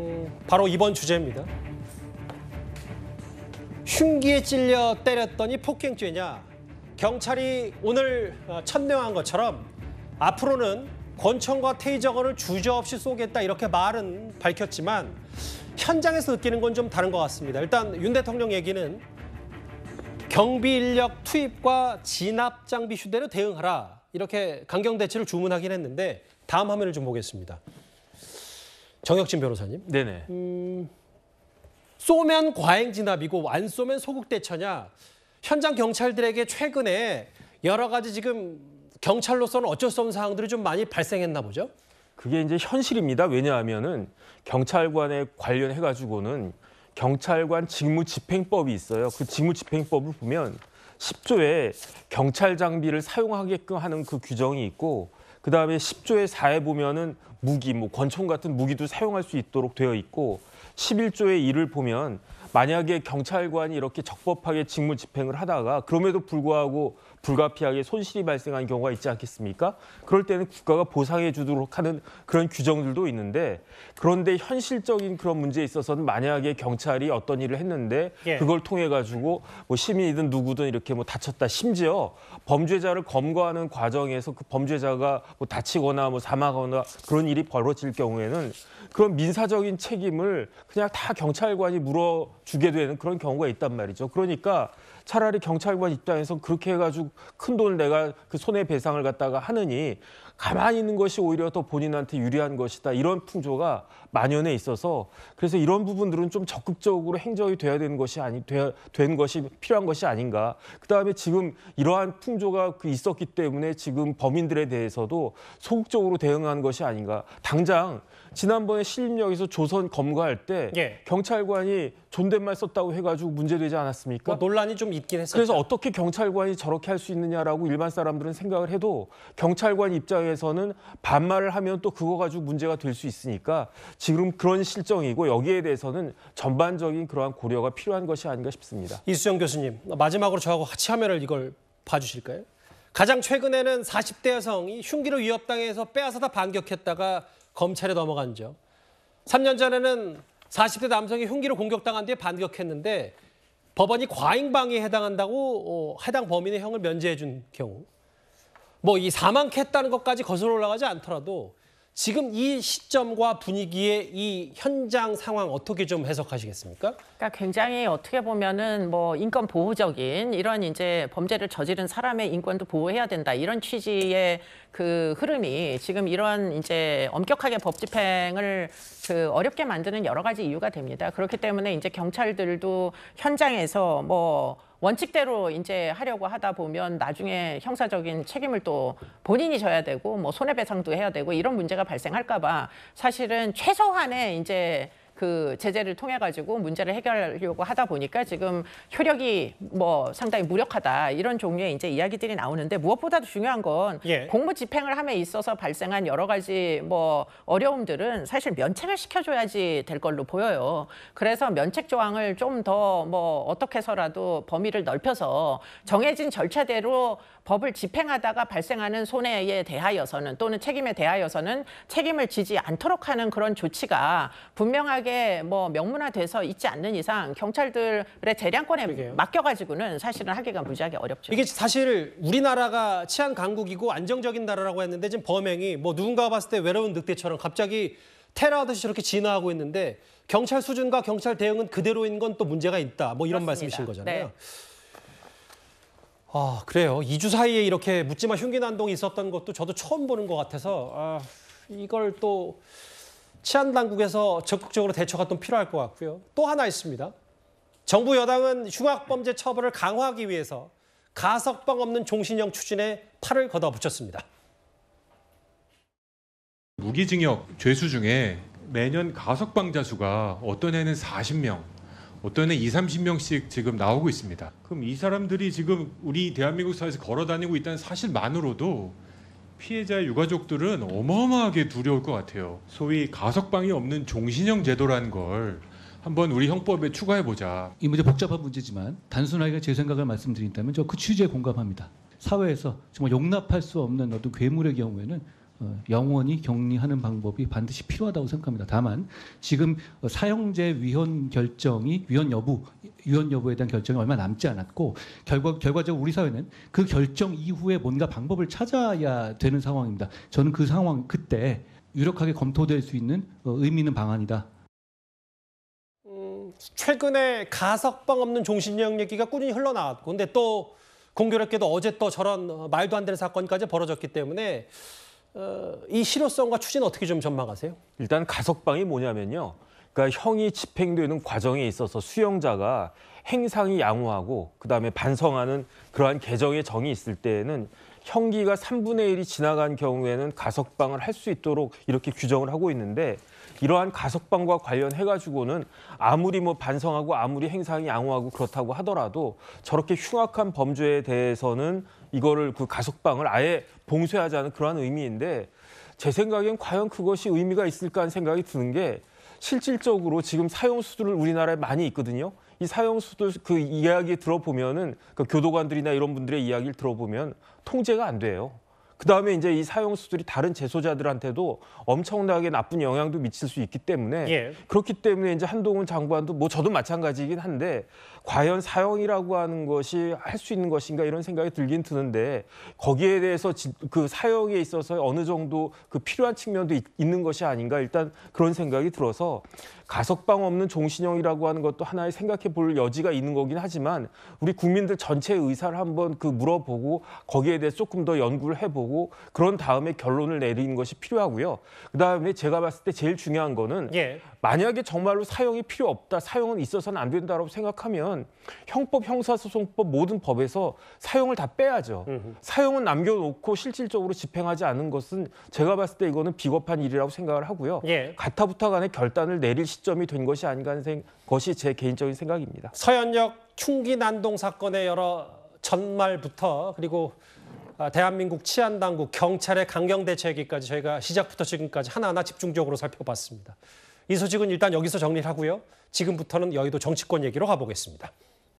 네. 바로 이번 주제입니다. 흉기에 찔려 때렸더니 폭행죄냐. 경찰이 오늘 어, 천명한 것처럼 앞으로는 권총과 테이저건을 주저없이 쏘겠다 이렇게 말은 밝혔지만 현장에서 느끼는 건 좀 다른 것 같습니다. 일단 윤 대통령 얘기는 경비 인력 투입과 진압 장비 휴대로 대응하라 이렇게 강경 대책을 주문하긴 했는데 다음 화면을 좀 보겠습니다. 정혁진 변호사님. 네네. 음, 쏘면 과잉 진압이고 안 쏘면 소극 대처냐. 현장 경찰들에게 최근에 여러 가지 지금 경찰로서는 어쩔 수 없는 상황들이 좀 많이 발생했나 보죠. 그게 이제 현실입니다. 왜냐하면은 경찰관에 관련해 가지고는 경찰관 직무 집행법이 있어요. 그 직무 집행법을 보면 10조에 경찰 장비를 사용하게끔 하는 그 규정이 있고 그 다음에 10조의 4에 보면은 무기, 뭐 권총 같은 무기도 사용할 수 있도록 되어 있고 11조의 1을 보면 만약에 경찰관이 이렇게 적법하게 직무 집행을 하다가 그럼에도 불구하고 불가피하게 손실이 발생한 경우가 있지 않겠습니까? 그럴 때는 국가가 보상해 주도록 하는 그런 규정들도 있는데 그런데 현실적인 그런 문제에 있어서는 만약에 경찰이 어떤 일을 했는데 예. 그걸 통해 가지고 뭐 시민이든 누구든 이렇게 뭐 다쳤다 심지어 범죄자를 검거하는 과정에서 그 범죄자가 뭐 다치거나 뭐 사망하거나 그런 일이 벌어질 경우에는 그런 민사적인 책임을 그냥 다 경찰관이 물어 주게 되는 그런 경우가 있단 말이죠. 그러니까 차라리 경찰관 입장에서 그렇게 해가지고 큰 돈을 내가 그 손해배상을 갖다가 하느니 가만히 있는 것이 오히려 더 본인한테 유리한 것이다. 이런 풍조가 만연해 있어서 그래서 이런 부분들은 좀 적극적으로 행정이 돼야 되는 것이 아니 돼 되, 된 것이 필요한 것이 아닌가. 그다음에 지금 이러한 풍조가 그 있었기 때문에 지금 범인들에 대해서도 소극적으로 대응한 것이 아닌가. 당장 지난번에 신림역에서 조선 검거할 때 예. 경찰관이 존댓말 썼다고 해가지고 문제되지 않았습니까? 뭐 논란이 좀 있긴 했어요. 그래서 어떻게 경찰관이 저렇게 할 수 있느냐라고 일반 사람들은 생각을 해도 경찰관 입장에 입장에서는 반말을 하면 또 그거 가지고 문제가 될 수 있으니까 지금 그런 실정이고 여기에 대해서는 전반적인 그러한 고려가 필요한 것이 아닌가 싶습니다. 이수정 교수님, 마지막으로 저하고 같이 화면을 이걸 봐주실까요? 가장 최근에는 40대 여성이 흉기를 위협당해서 빼앗아다 반격했다가 검찰에 넘어간 적. 3년 전에는 40대 남성이 흉기로 공격당한 뒤에 반격했는데 법원이 과잉방위에 해당한다고 어, 해당 범인의 형을 면제해 준 경우. 뭐이 사망했다는 것까지 거슬러 올라가지 않더라도 지금 이 시점과 분위기에 이 현장 상황 어떻게 좀 해석하시겠습니까? 그러니까 굉장히 어떻게 보면은 뭐 인권 보호적인 이런 이제 범죄를 저지른 사람의 인권도 보호해야 된다 이런 취지의 그 흐름이 지금 이런 이제 엄격하게 법 집행을 그 어렵게 만드는 여러 가지 이유가 됩니다. 그렇기 때문에 이제 경찰들도 현장에서 뭐 원칙대로 이제 하려고 하다 보면 나중에 형사적인 책임을 또 본인이 져야 되고 뭐 손해배상도 해야 되고 이런 문제가 발생할까봐 사실은 최소한의 이제 그 제재를 통해 가지고 문제를 해결하려고 하다 보니까 지금 효력이 뭐 상당히 무력하다 이런 종류의 이제 이야기들이 나오는데 무엇보다도 중요한 건 예. 공무 집행을 함에 있어서 발생한 여러 가지 뭐 어려움들은 사실 면책을 시켜줘야지 될 걸로 보여요. 그래서 면책 조항을 좀 더 뭐 어떻게서라도 해 범위를 넓혀서 정해진 절차대로 법을 집행하다가 발생하는 손해에 대하여서는 또는 책임에 대하여서는 책임을 지지 않도록 하는 그런 조치가 분명하게 명확하뭐 명문화돼서 있지 않는 이상 경찰들의 재량권에 그러게요. 맡겨가지고는 사실은 하기가 무지하게 어렵죠. 이게 사실 우리나라가 치안 강국이고 안정적인 나라라고 했는데 지금 범행이 뭐 누군가 봤을 때 외로운 늑대처럼 갑자기 테러하듯이 저렇게 진화하고 있는데 경찰 수준과 경찰 대응은 그대로인 건 또 문제가 있다. 뭐 이런 그렇습니다. 말씀이신 거잖아요. 네. 아 그래요. 2주 사이에 이렇게 묻지마 흉기 난동이 있었던 것도 저도 처음 보는 것 같아서 아, 이걸 또 치안 당국에서 적극적으로 대처가 또 필요할 것 같고요. 또 하나 있습니다. 정부 여당은 흉악범죄 처벌을 강화하기 위해서 가석방 없는 종신형 추진에 팔을 걷어붙였습니다. 무기징역 죄수 중에 매년 가석방자 수가 어떤 해는 40명, 어떤 해 2, 30명씩 지금 나오고 있습니다. 그럼 이 사람들이 지금 우리 대한민국 사회에서 걸어 다니고 있다는 사실만으로도 피해자의 유가족들은 어마어마하게 두려울 것 같아요. 소위 가석방이 없는 종신형 제도라는 걸 한번 우리 형법에 추가해 보자. 이 문제 복잡한 문제지만 단순하게 제 생각을 말씀드린다면 저 그 취지에 공감합니다. 사회에서 정말 용납할 수 없는 어떤 괴물의 경우에는 어, 영원히 격리하는 방법이 반드시 필요하다고 생각합니다. 다만 지금 사형제 위헌 결정이 위헌 여부 위헌 여부에 대한 결정이 얼마 남지 않았고 결과 결과적으로 우리 사회는 그 결정 이후에 뭔가 방법을 찾아야 되는 상황입니다. 저는 그 상황 그때 유력하게 검토될 수 있는 어, 의미 있는 방안이다. 음, 최근에 가석방 없는 종신형 얘기가 꾸준히 흘러나왔고 근데 또 공교롭게도 어제 또 저런 말도 안 되는 사건까지 벌어졌기 때문에 어, 이 실효성과 추진 어떻게 좀 전망하세요? 일단 가석방이 뭐냐면요. 그러니까 형이 집행되는 과정에 있어서 수용자가 행상이 양호하고 그다음에 반성하는 그러한 개정의 정이 있을 때에는 형기가 3분의 1이 지나간 경우에는 가석방을 할 수 있도록 이렇게 규정을 하고 있는데 이러한 가석방과 관련해 가지고는 아무리 뭐 반성하고 아무리 행상이 양호하고 그렇다고 하더라도 저렇게 흉악한 범죄에 대해서는 이거를 그 가석방을 아예 봉쇄하자는 그러한 의미인데 제 생각엔 과연 그것이 의미가 있을까 하는 생각이 드는 게 실질적으로 지금 사용 수들을 우리나라에 많이 있거든요. 이 사형수들 그 이야기 들어보면은 그 교도관들이나 이런 분들의 이야기를 들어보면 통제가 안 돼요. 그 다음에 이제 이 사형수들이 다른 재소자들한테도 엄청나게 나쁜 영향도 미칠 수 있기 때문에 예. 그렇기 때문에 이제 한동훈 장관도 뭐 저도 마찬가지이긴 한데 과연 사형이라고 하는 것이 할 수 있는 것인가 이런 생각이 들긴 드는데 거기에 대해서 그 사형에 있어서 어느 정도 그 필요한 측면도 있는 것이 아닌가 일단 그런 생각이 들어서 가석방 없는 종신형이라고 하는 것도 하나의 생각해 볼 여지가 있는 거긴 하지만 우리 국민들 전체의 의사를 한번 그 물어보고 거기에 대해 서 조금 더 연구를 해보고 그런 다음에 결론을 내리는 것이 필요하고요. 그다음에 제가 봤을 때 제일 중요한 거는 예. 만약에 정말로 사형이 필요 없다, 사형은 있어서는 안된다고 생각하면 형법, 형사소송법 모든 법에서 사형을 다 빼야죠. 사형은 남겨놓고 실질적으로 집행하지 않은 것은 제가 봤을 때 이거는 비겁한 일이라고 생각을 하고요. 예. 가타부타 간에 결단을 내릴 시점이 된 것이 아닌가 하는 것이 제 개인적인 생각입니다. 서현역 충기 난동 사건의 여러 전말부터 그리고 아, 대한민국 치안당국, 경찰의 강경대책기까지 저희가 시작부터 지금까지 하나하나 집중적으로 살펴봤습니다. 이 소식은 일단 여기서 정리를 하고요. 지금부터는 여의도 정치권 얘기로 가보겠습니다.